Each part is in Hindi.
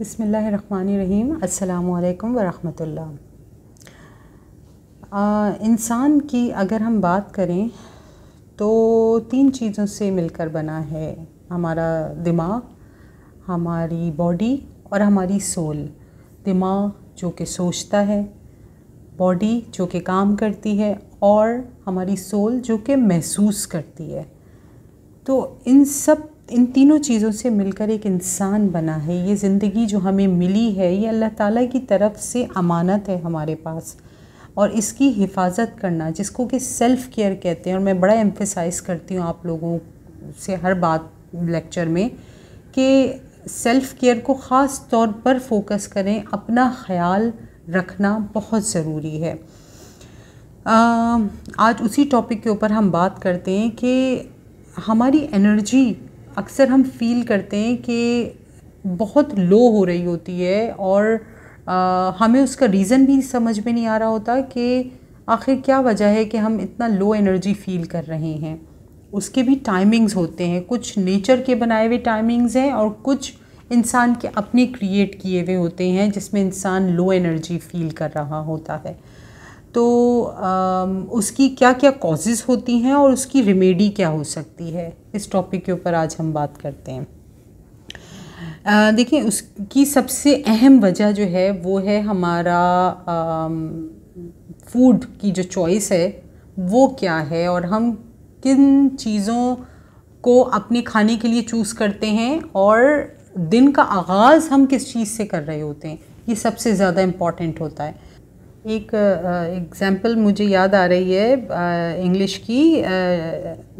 बसमीम अल्लाम वरहमतुल्ला इंसान की अगर हम बात करें तो तीन चीज़ों से मिलकर बना है हमारा दिमाग हमारी बॉडी और हमारी सोल दिमाग जो कि सोचता है बॉडी जो कि काम करती है और हमारी सोल जो कि महसूस करती है तो इन सब इन तीनों चीज़ों से मिलकर एक इंसान बना है ये ज़िंदगी जो हमें मिली है ये अल्लाह ताला की तरफ से अमानत है हमारे पास और इसकी हिफाजत करना जिसको कि सेल्फ़ केयर कहते हैं और मैं बड़ा एम्फेसाइज़ करती हूँ आप लोगों से हर बात लेक्चर में कि सेल्फ़ केयर को ख़ास तौर पर फोकस करें अपना ख्याल रखना बहुत ज़रूरी है आ, आज उसी टॉपिक के ऊपर हम बात करते हैं कि हमारी एनर्जी अक्सर हम फील करते हैं कि बहुत लो हो रही होती है और आ, हमें उसका रीज़न भी समझ में नहीं आ रहा होता कि आखिर क्या वजह है कि हम इतना लो एनर्जी फील कर रहे हैं उसके भी टाइमिंग्स होते हैं कुछ नेचर के बनाए हुए टाइमिंग्स हैं और कुछ इंसान के अपने क्रिएट किए हुए होते हैं जिसमें इंसान लो एनर्जी फील कर रहा होता है तो आ, उसकी क्या क्या कॉजेज़ होती हैं और उसकी रेमेडी क्या हो सकती है इस टॉपिक के ऊपर आज हम बात करते हैं देखिए उसकी सबसे अहम वजह जो है वो है हमारा फूड की जो चॉइस है वो क्या है और हम किन चीज़ों को अपने खाने के लिए चूज़ करते हैं और दिन का आगाज़ हम किस चीज़ से कर रहे होते हैं ये सबसे ज़्यादा इम्पॉर्टेंट होता है एक एग्जांपल मुझे याद आ रही है इंग्लिश की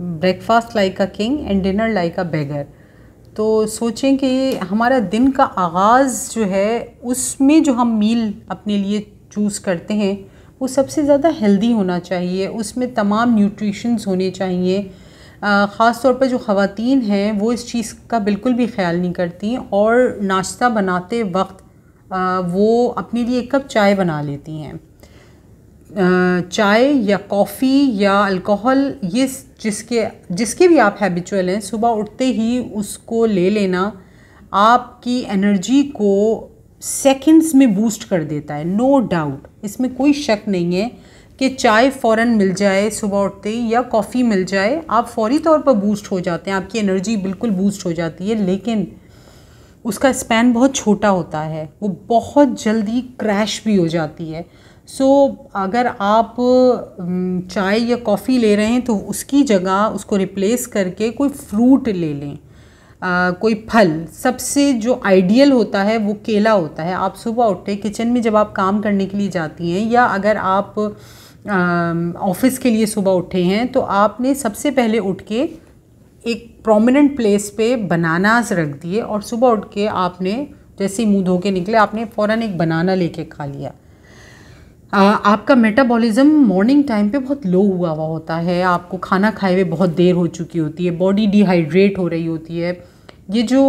breakfast like a king and dinner like a beggar तो सोचें कि हमारा दिन का आगाज़ जो है उसमें जो हम मील अपने लिए चूज़ करते हैं वो सबसे ज़्यादा हेल्दी होना चाहिए उसमें तमाम न्यूट्रिशंस होने चाहिए ख़ास तौर पर जो ख़वान हैं वो इस चीज़ का बिल्कुल भी ख्याल नहीं करती और नाश्ता बनाते वक्त वो अपने लिए एक कप चाय बना लेती हैं चाय या कॉफ़ी या अल्कोहल ये जिसके जिसके भी आप हैबिचुअल हैं सुबह उठते ही उसको ले लेना आपकी एनर्जी को सेकंड्स में बूस्ट कर देता है नो no डाउट इसमें कोई शक नहीं है कि चाय फ़ौर मिल जाए सुबह उठते ही या कॉफ़ी मिल जाए आप फौरी तौर पर बूस्ट हो जाते हैं आपकी एनर्जी बिल्कुल बूस्ट हो जाती है लेकिन उसका स्पैन बहुत छोटा होता है वो बहुत जल्दी क्रैश भी हो जाती है सो so, अगर आप चाय या कॉफ़ी ले रहे हैं तो उसकी जगह उसको रिप्लेस करके कोई फ्रूट ले लें आ, कोई फल सबसे जो आइडियल होता है वो केला होता है आप सुबह उठे किचन में जब आप काम करने के लिए जाती हैं या अगर आप ऑफिस के लिए सुबह उठे हैं तो आपने सबसे पहले उठ के एक प्रोमिनेंट प्लेस पे बनानास रख दिए और सुबह उठ के आपने जैसे ही मुँह धो के निकले आपने फ़ौर एक बनाना लेके खा लिया आ, आपका मेटाबॉलिज्म मॉर्निंग टाइम पे बहुत लो हुआ हुआ होता है आपको खाना खाए हुए बहुत देर हो चुकी होती है बॉडी डिहाइड्रेट हो रही होती है ये जो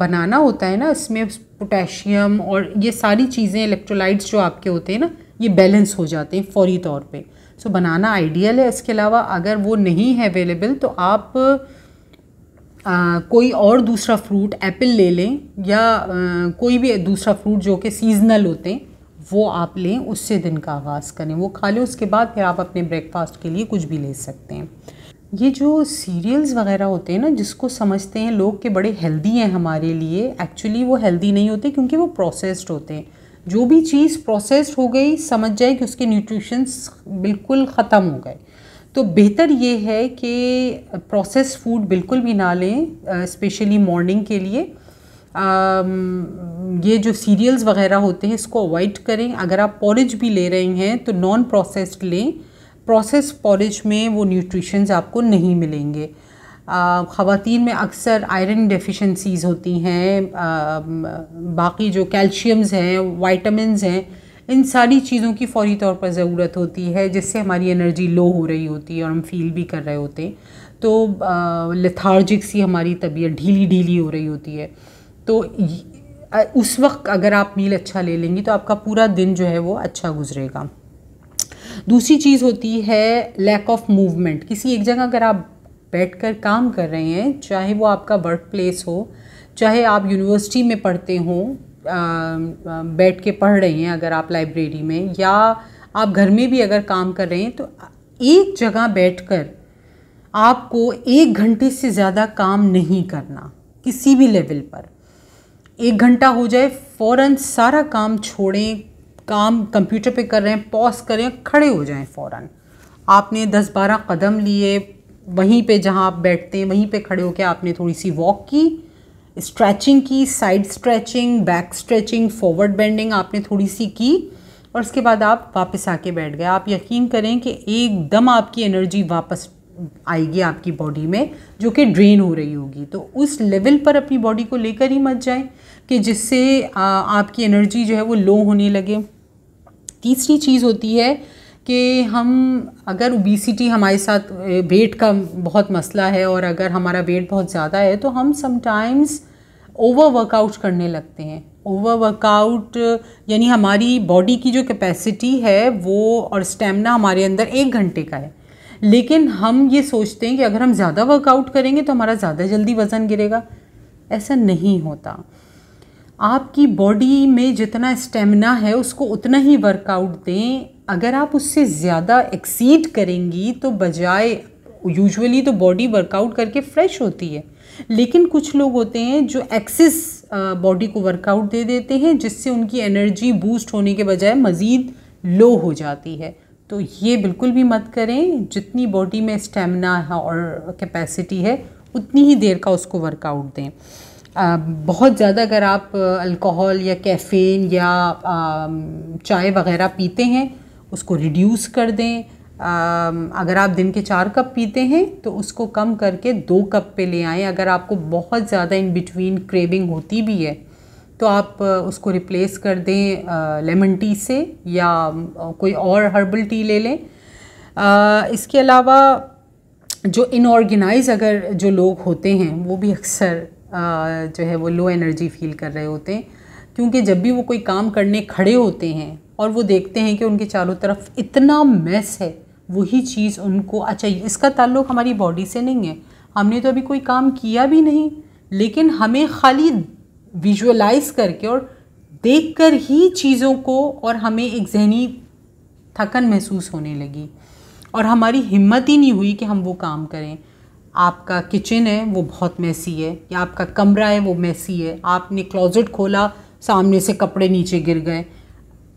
बनाना होता है ना इसमें पोटेशियम और ये सारी चीज़ें इलेक्ट्रोलाइट्स जो आपके होते हैं ना ये बैलेंस हो जाते हैं फौरी तौर पे सो बनाना आइडियल है इसके अलावा अगर वो नहीं है अवेलेबल तो आप आ, कोई और दूसरा फ्रूट एप्पल ले लें या आ, कोई भी दूसरा फ्रूट जो कि सीजनल होते हैं वो आप लें उससे दिन का आगाज़ करें वो खा लें उसके बाद फिर आप अपने ब्रेकफास्ट के लिए कुछ भी ले सकते हैं ये जो सीरियल्स वगैरह होते हैं ना जिसको समझते हैं लोग के बड़े हेल्दी हैं हमारे लिए एक्चुअली वो हेल्दी नहीं होते क्योंकि वो प्रोसेस्ड होते हैं जो भी चीज़ प्रोसेस्ड हो गई समझ जाए कि उसके न्यूट्रिशंस बिल्कुल ख़त्म हो गए तो बेहतर ये है कि प्रोसेस फूड बिल्कुल भी ना लें स्पेशली मॉर्निंग के लिए ये जो सीरियल्स वगैरह होते हैं इसको अवॉइड करें अगर आप पॉरेज भी ले रहे हैं तो नॉन प्रोसेस्ड लें प्रोसेस पॉरेज में वो न्यूट्रिशंस आपको नहीं मिलेंगे ख़वान में अक्सर आयरन डेफिशिएंसीज़ होती हैं बाकी जो कैल्शियम्स हैं वाइटमिनस हैं इन सारी चीज़ों की फौरी तौर पर ज़रूरत होती है जिससे हमारी एनर्जी लो हो रही होती है और हम फील भी कर रहे होते हैं तो लथार्जिक सी हमारी तबीयत ढीली ढीली हो रही होती है तो उस वक्त अगर आप मील अच्छा ले लेंगी तो आपका पूरा दिन जो है वो अच्छा गुजरेगा दूसरी चीज़ होती है लैक ऑफ मूवमेंट किसी एक जगह अगर आप बैठ कर काम कर रहे हैं चाहे वो आपका वर्क प्लेस हो चाहे आप यूनिवर्सिटी में पढ़ते हों बैठ के पढ़ रही हैं अगर आप लाइब्रेरी में या आप घर में भी अगर काम कर रहे हैं तो एक जगह बैठकर आपको एक घंटे से ज़्यादा काम नहीं करना किसी भी लेवल पर एक घंटा हो जाए फ़ौर सारा काम छोड़ें काम कंप्यूटर पे कर रहे हैं पॉज करें खड़े हो जाएं फ़ौर आपने दस बारह कदम लिए वहीं पे जहाँ आप बैठते हैं वहीं पे खड़े होकर आपने थोड़ी सी वॉक की स्ट्रेचिंग की side stretching back stretching forward bending आपने थोड़ी सी की और उसके बाद आप वापस आके बैठ गए आप यकीन करें कि एकदम आपकी एनर्जी वापस आएगी आपकी बॉडी में जो कि ड्रेन हो रही होगी तो उस लेवल पर अपनी बॉडी को लेकर ही मत जाएं कि जिससे आपकी एनर्जी जो है वो लो होने लगे तीसरी चीज़ होती है कि हम अगर ओबीसीटी हमारे साथ वेट का बहुत मसला है और अगर हमारा वेट बहुत ज़्यादा है तो हम समटाइम्स ओवर वर्कआउट करने लगते हैं ओवर वर्कआउट यानी हमारी बॉडी की जो कैपेसिटी है वो और स्टेमिना हमारे अंदर एक घंटे का है लेकिन हम ये सोचते हैं कि अगर हम ज़्यादा वर्कआउट करेंगे तो हमारा ज़्यादा जल्दी वज़न गिरेगा ऐसा नहीं होता आपकी बॉडी में जितना स्टेमिना है उसको उतना ही वर्कआउट दें अगर आप उससे ज़्यादा एक्सीड करेंगी तो बजाय यूजुअली तो बॉडी वर्कआउट करके फ्रेश होती है लेकिन कुछ लोग होते हैं जो एक्सेस बॉडी को वर्कआउट दे देते हैं जिससे उनकी एनर्जी बूस्ट होने के बजाय मज़ीद लो हो जाती है तो ये बिल्कुल भी मत करें जितनी बॉडी में स्टेमिना और कैपेसिटी है उतनी ही देर का उसको वर्कआउट दें आ, बहुत ज़्यादा अगर आप अल्कोहल या कैफ़ीन या आ, चाय वगैरह पीते हैं उसको रिड्यूस कर दें अगर आप दिन के चार कप पीते हैं तो उसको कम करके दो कप पे ले आएँ अगर आपको बहुत ज़्यादा इन बिटवीन क्रेविंग होती भी है तो आप उसको रिप्लेस कर दें लेमन टी से या कोई और हर्बल टी ले लें इसके अलावा जो इनऑर्गेनाइज अगर जो लोग होते हैं वो भी अक्सर जो है वो लो एनर्जी फील कर रहे होते हैं क्योंकि जब भी वो कोई काम करने खड़े होते हैं और वो देखते हैं कि उनके चारों तरफ इतना मैस है वही चीज़ उनको अच्छा इसका ताल्लुक हमारी बॉडी से नहीं है हमने तो अभी कोई काम किया भी नहीं लेकिन हमें खाली विजुअलाइज करके और देख कर ही चीज़ों को और हमें एक जहनी थकन महसूस होने लगी और हमारी हिम्मत ही नहीं हुई कि हम वो काम करें आपका किचन है वो बहुत मैसी है या आपका कमरा है वो मैसी है आपने क्लोज़ेट खोला सामने से कपड़े नीचे गिर गए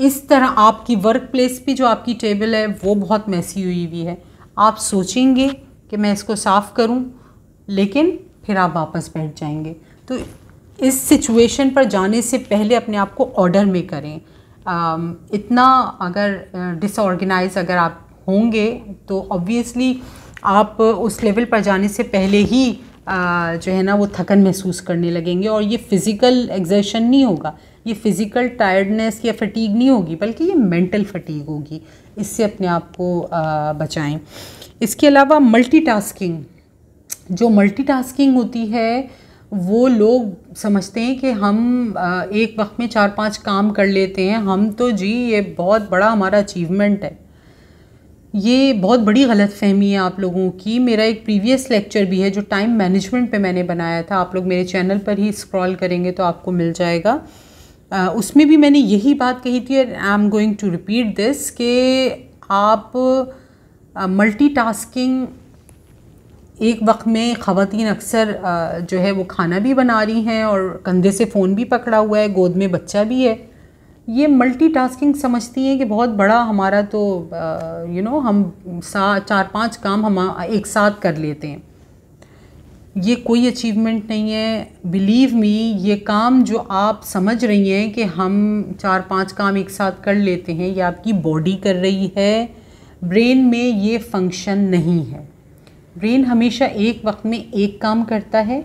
इस तरह आपकी वर्क प्लेस पर जो आपकी टेबल है वो बहुत मैसी हुई हुई है आप सोचेंगे कि मैं इसको साफ़ करूं लेकिन फिर आप वापस बैठ जाएंगे तो इस सिचुएशन पर जाने से पहले अपने आप को ऑर्डर में करें आ, इतना अगर डिसऑर्गेनाइज अगर आप होंगे तो ऑब्वियसली आप उस लेवल पर जाने से पहले ही आ, जो है ना वो थकन महसूस करने लगेंगे और ये फ़िज़िकल एग्जर्शन नहीं होगा ये फिज़िकल टायर्डनेस या फटीग नहीं होगी बल्कि ये मेंटल फटीग होगी इससे अपने आप को बचाएं इसके अलावा मल्टीटास्किंग जो मल्टीटास्किंग होती है वो लोग समझते हैं कि हम एक वक्त में चार पांच काम कर लेते हैं हम तो जी ये बहुत बड़ा हमारा अचीवमेंट है ये बहुत बड़ी गलत फहमी है आप लोगों की मेरा एक प्रीवियस लेक्चर भी है जो टाइम मैनेजमेंट पे मैंने बनाया था आप लोग मेरे चैनल पर ही स्क्रॉल करेंगे तो आपको मिल जाएगा उसमें भी मैंने यही बात कही थी I am going to repeat this कि आप मल्टीटास्किंग एक वक्त में ख़वान अक्सर जो है वो खाना भी बना रही हैं और कंधे से फ़ोन भी पकड़ा हुआ है गोद में बच्चा भी है ये मल्टीटास्किंग समझती हैं कि बहुत बड़ा हमारा तो यू नो हम सा चार पांच काम हम एक साथ कर लेते हैं ये कोई अचीवमेंट नहीं है बिलीव मी ये काम जो आप समझ रही हैं कि हम चार पांच काम एक साथ कर लेते हैं ये आपकी बॉडी कर रही है ब्रेन में ये फंक्शन नहीं है ब्रेन हमेशा एक वक्त में एक काम करता है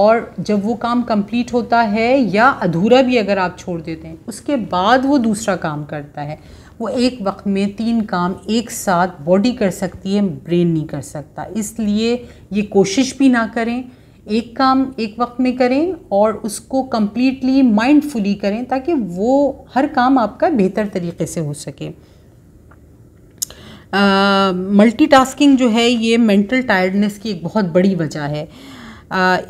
और जब वो काम कंप्लीट होता है या अधूरा भी अगर आप छोड़ देते हैं उसके बाद वो दूसरा काम करता है वो एक वक्त में तीन काम एक साथ बॉडी कर सकती है ब्रेन नहीं कर सकता इसलिए ये कोशिश भी ना करें एक काम एक वक्त में करें और उसको कम्प्लीटली माइंडफुली करें ताकि वो हर काम आपका बेहतर तरीके से हो सके मल्टीटास्किंग जो है ये मेंटल टायर्डनेस की एक बहुत बड़ी वजह है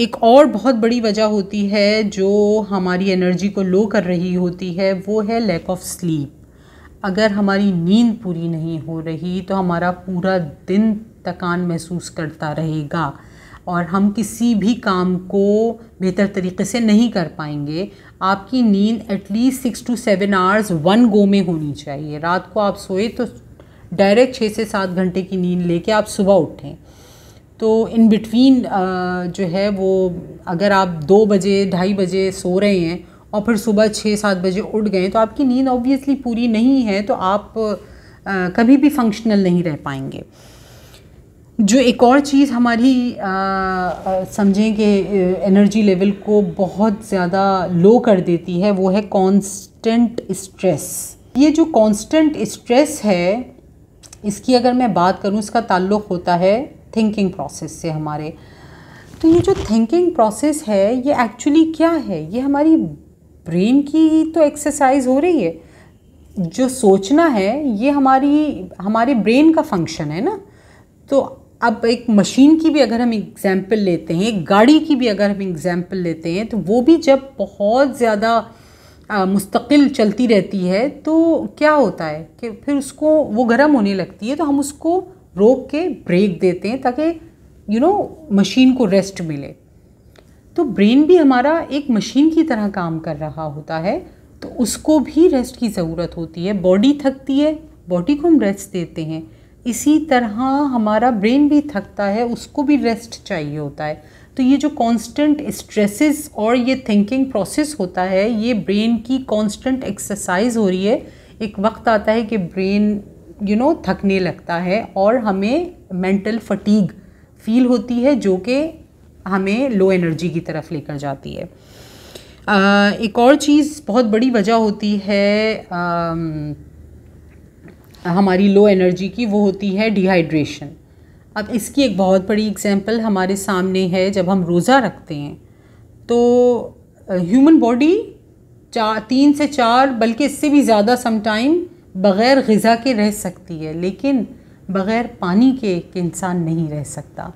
एक और बहुत बड़ी वजह होती है जो हमारी एनर्जी को लो कर रही होती है वो है लैक ऑफ स्लीप अगर हमारी नींद पूरी नहीं हो रही तो हमारा पूरा दिन थकान महसूस करता रहेगा और हम किसी भी काम को बेहतर तरीके से नहीं कर पाएंगे आपकी नींद at least six to seven hours one go में होनी चाहिए रात को आप सोए तो डायरेक्ट छः से सात घंटे की नींद लेके आप सुबह उठें तो इन बिटवीन जो है वो अगर आप दो बजे ढाई बजे सो रहे हैं और फिर सुबह छः सात बजे उठ गए तो आपकी नींद ऑब्वियसली पूरी नहीं है तो आप आ, कभी भी फंक्शनल नहीं रह पाएंगे जो एक और चीज़ हमारी समझें कि एनर्जी लेवल को बहुत ज़्यादा लो कर देती है वो है कांस्टेंट स्ट्रेस ये जो कांस्टेंट स्ट्रेस है इसकी अगर मैं बात करूँ इसका ताल्लुक़ होता है थिंकिंग प्रोसेस से हमारे तो ये जो थिंकिंग प्रोसेस है ये एक्चुअली क्या है ये हमारी ब्रेन की तो एक्सरसाइज हो रही है जो सोचना है ये हमारी हमारे ब्रेन का फंक्शन है ना तो अब एक मशीन की भी अगर हम एग्ज़ाम्पल लेते हैं एक गाड़ी की भी अगर हम एग्ज़ाम्पल लेते हैं तो वो भी जब बहुत ज़्यादा मुस्तकिल चलती रहती है तो क्या होता है कि फिर उसको वो गर्म होने लगती है तो हम उसको रोक के ब्रेक देते हैं ताकि यू नो मशीन को रेस्ट मिले तो ब्रेन भी हमारा एक मशीन की तरह काम कर रहा होता है तो उसको भी रेस्ट की ज़रूरत होती है बॉडी थकती है बॉडी को हम रेस्ट देते हैं इसी तरह हमारा ब्रेन भी थकता है उसको भी रेस्ट चाहिए होता है तो ये जो कांस्टेंट स्ट्रेसेस और ये थिंकिंग प्रोसेस होता है ये ब्रेन की कांस्टेंट एक्सरसाइज हो रही है एक वक्त आता है कि ब्रेन यू नो थकने लगता है और हमें मेंटल फटीग फील होती है जो कि हमें लो एनर्जी की तरफ लेकर जाती है आ, एक और चीज़ बहुत बड़ी वजह होती है आ, हमारी लो एनर्जी की वो होती है डिहाइड्रेशन अब इसकी एक बहुत बड़ी एग्जांपल हमारे सामने है जब हम रोज़ा रखते हैं तो ह्यूमन बॉडी चार तीन से चार बल्कि इससे भी ज़्यादा समटाइम बग़ैर गज़ा के रह सकती है लेकिन बग़ैर पानी के एक इंसान नहीं रह सकता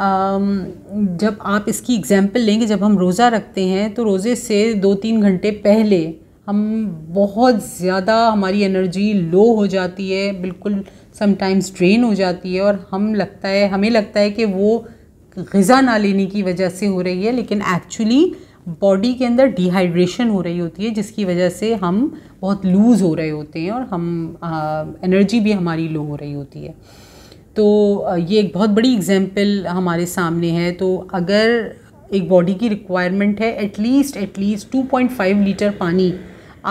जब आप इसकी एग्ज़ाम्पल लेंगे जब हम रोज़ा रखते हैं तो रोज़े से दो तीन घंटे पहले हम बहुत ज़्यादा हमारी एनर्जी लो हो जाती है बिल्कुल समटाइम्स ड्रेन हो जाती है और हम लगता है हमें लगता है कि वो गज़ा ना लेने की वजह से हो रही है लेकिन एक्चुअली बॉडी के अंदर डिहाइड्रेशन हो रही होती है जिसकी वजह से हम बहुत लूज़ हो रहे होते हैं और हम आ, एनर्जी भी हमारी लो हो रही होती है तो ये एक बहुत बड़ी एग्जाम्पल हमारे सामने है तो अगर एक बॉडी की रिक्वायरमेंट है एटलीस्ट एटलीस्ट 2.5 लीटर पानी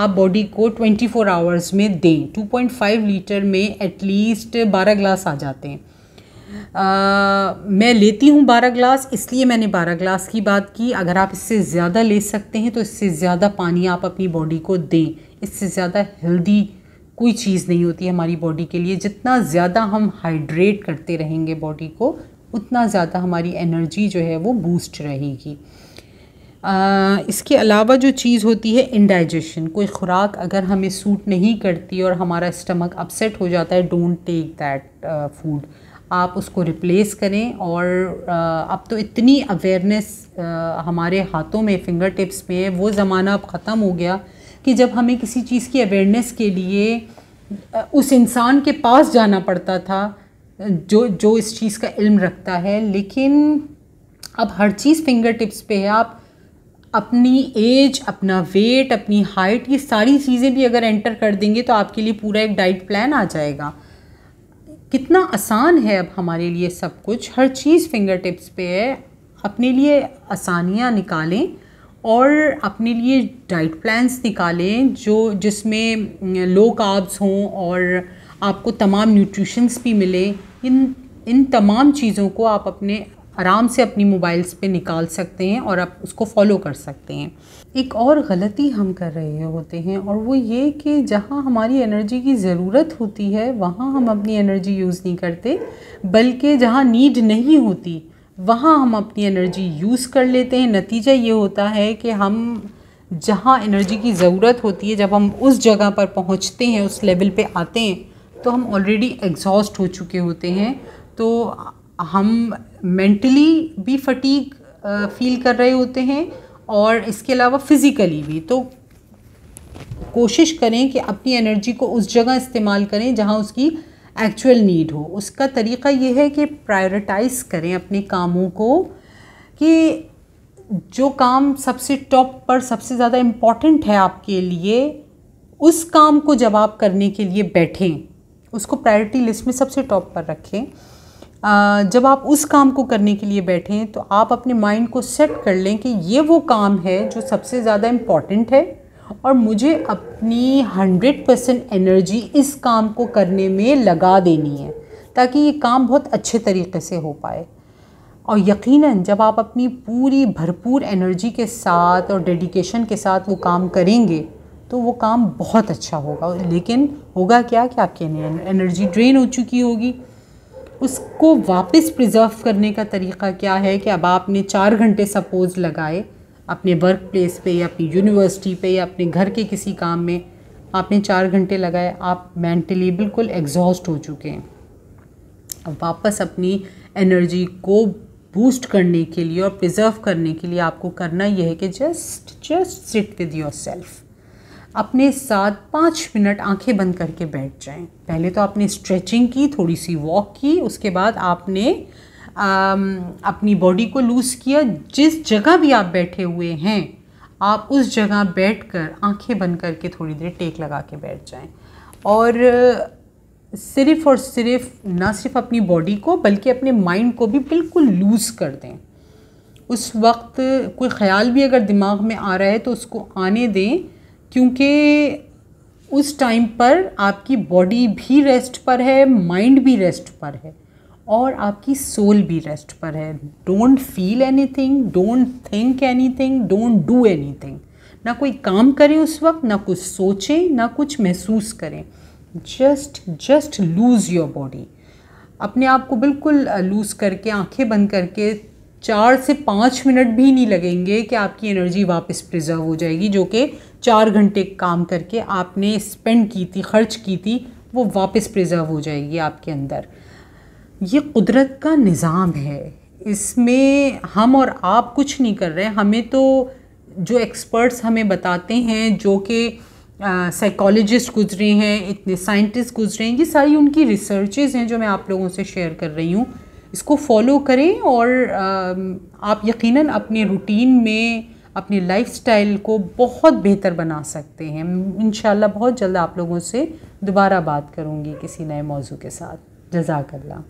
आप बॉडी को 24 आवर्स में दें 2.5 लीटर में एटलीस्ट 12 ग्लास आ जाते हैं आ, मैं लेती हूँ 12 ग्लास इसलिए मैंने 12 ग्लास की बात की अगर आप इससे ज़्यादा ले सकते हैं तो इससे ज़्यादा पानी आप अपनी बॉडी को दें इससे ज़्यादा हेल्दी कोई चीज़ नहीं होती है हमारी बॉडी के लिए जितना ज़्यादा हम हाइड्रेट करते रहेंगे बॉडी को उतना ज़्यादा हमारी एनर्जी जो है वो बूस्ट रहेगी इसके अलावा जो चीज़ होती है इनडाइजेशन कोई ख़ुराक अगर हमें सूट नहीं करती और हमारा स्टमक अपसेट हो जाता है डोंट टेक दैट फूड आप उसको रिप्लेस करें और अब तो इतनी अवेयरनेस हमारे हाथों में फिंगर टिप्स में है वो ज़माना अब ख़त्म हो गया कि जब हमें किसी चीज़ की अवेयरनेस के लिए उस इंसान के पास जाना पड़ता था जो जो इस चीज़ का इल्म रखता है लेकिन अब हर चीज़ फिंगर टिप्स पे है आप अपनी एज अपना वेट अपनी हाइट ये सारी चीज़ें भी अगर एंटर कर देंगे तो आपके लिए पूरा एक डाइट प्लान आ जाएगा कितना आसान है अब हमारे लिए सब कुछ हर चीज़ फिंगर टिप्स पे है अपने लिए आसानियाँ निकालें और अपने लिए डाइट प्लान्स निकालें जो जिसमें लो काब्स हों और आपको तमाम न्यूट्रिशंस भी मिले इन इन तमाम चीज़ों को आप अपने आराम से अपनी मोबाइल्स पे निकाल सकते हैं और आप उसको फॉलो कर सकते हैं एक और गलती हम कर रहे होते हैं और वो ये कि जहाँ हमारी एनर्जी की ज़रूरत होती है वहाँ हम अपनी एनर्जी यूज़ नहीं करते बल्कि जहाँ नीड नहीं होती वहाँ हम अपनी एनर्जी यूज़ कर लेते हैं नतीजा ये होता है कि हम जहाँ एनर्जी की ज़रूरत होती है जब हम उस जगह पर पहुँचते हैं उस लेवल पे आते हैं तो हम ऑलरेडी एग्जॉस्ट हो चुके होते हैं तो हम मेंटली भी फटीक फील कर रहे होते हैं और इसके अलावा फ़िज़िकली भी तो कोशिश करें कि अपनी एनर्जी को उस जगह इस्तेमाल करें जहाँ उसकी एक्चुअल नीड हो उसका तरीका ये है कि प्रायोरिटाइज करें अपने कामों को कि जो काम सबसे टॉप पर सबसे ज़्यादा इम्पॉर्टेंट है आपके लिए उस काम को जब आप करने के लिए बैठें उसको प्रायोरिटी लिस्ट में सबसे टॉप पर रखें जब आप उस काम को करने के लिए बैठें तो आप अपने माइंड को सेट कर लें कि ये वो काम है जो सबसे ज़्यादा इम्पॉर्टेंट है और मुझे अपनी हंड्रेड परसेंट एनर्जी इस काम को करने में लगा देनी है ताकि ये काम बहुत अच्छे तरीके से हो पाए और यकीनन जब आप अपनी पूरी भरपूर एनर्जी के साथ और डेडिकेशन के साथ वो काम करेंगे तो वो काम बहुत अच्छा होगा लेकिन होगा क्या कि आपकी एनर्जी ड्रेन हो चुकी होगी उसको वापस प्रिजर्व करने का तरीका क्या है कि अब आपने चार घंटे सपोज़ लगाए अपने वर्क प्लेस पे या अपनी यूनिवर्सिटी पे या अपने घर के किसी काम में आपने चार घंटे लगाए आप मेंटली बिल्कुल एग्जॉस्ट हो चुके हैं अब वापस अपनी एनर्जी को बूस्ट करने के लिए और प्रिजर्व करने के लिए आपको करना यह है कि just just sit with yourself अपने साथ पाँच मिनट आंखें बंद करके बैठ जाएं पहले तो आपने स्ट्रेचिंग की थोड़ी सी वॉक की उसके बाद आपने Um, अपनी बॉडी को लूज़ किया जिस जगह भी आप बैठे हुए हैं आप उस जगह बैठकर आंखें बंद करके थोड़ी देर टेक लगा के बैठ जाएं और सिर्फ़ और सिर्फ ना सिर्फ अपनी बॉडी को बल्कि अपने माइंड को भी बिल्कुल लूज़ कर दें उस वक्त कोई ख़्याल भी अगर दिमाग में आ रहा है तो उसको आने दें क्योंकि उस टाइम पर आपकी बॉडी भी रेस्ट पर है माइंड भी रेस्ट पर है और आपकी सोल भी रेस्ट पर है don't feel anything don't think anything don't do anything ना कोई काम करें उस वक्त ना कुछ सोचें ना कुछ महसूस करें just just loose your body अपने आप को बिल्कुल लूज़ करके आंखें बंद करके चार से पाँच मिनट भी नहीं लगेंगे कि आपकी एनर्जी वापस प्रिजर्व हो जाएगी जो कि चार घंटे काम करके आपने स्पेंड की थी खर्च की थी वो वापस प्रिजर्व हो जाएगी आपके अंदर ये कुदरत का निज़ाम है इसमें हम और आप कुछ नहीं कर रहे हमें तो जो एक्सपर्ट्स हमें बताते हैं जो कि साइकोलॉजिस्ट गुजरे हैं इतने साइंटिस्ट गुजरे हैं ये सारी उनकी रिसर्चेज़ हैं जो मैं आप लोगों से शेयर कर रही हूँ इसको फॉलो करें और uh, आप यकीनन अपने रूटीन में अपने लाइफस्टाइल को बहुत बेहतर बना सकते हैं इन बहुत जल्द आप लोगों से दोबारा बात करूँगी किसी नए मौजू के साथ जजाकल्ला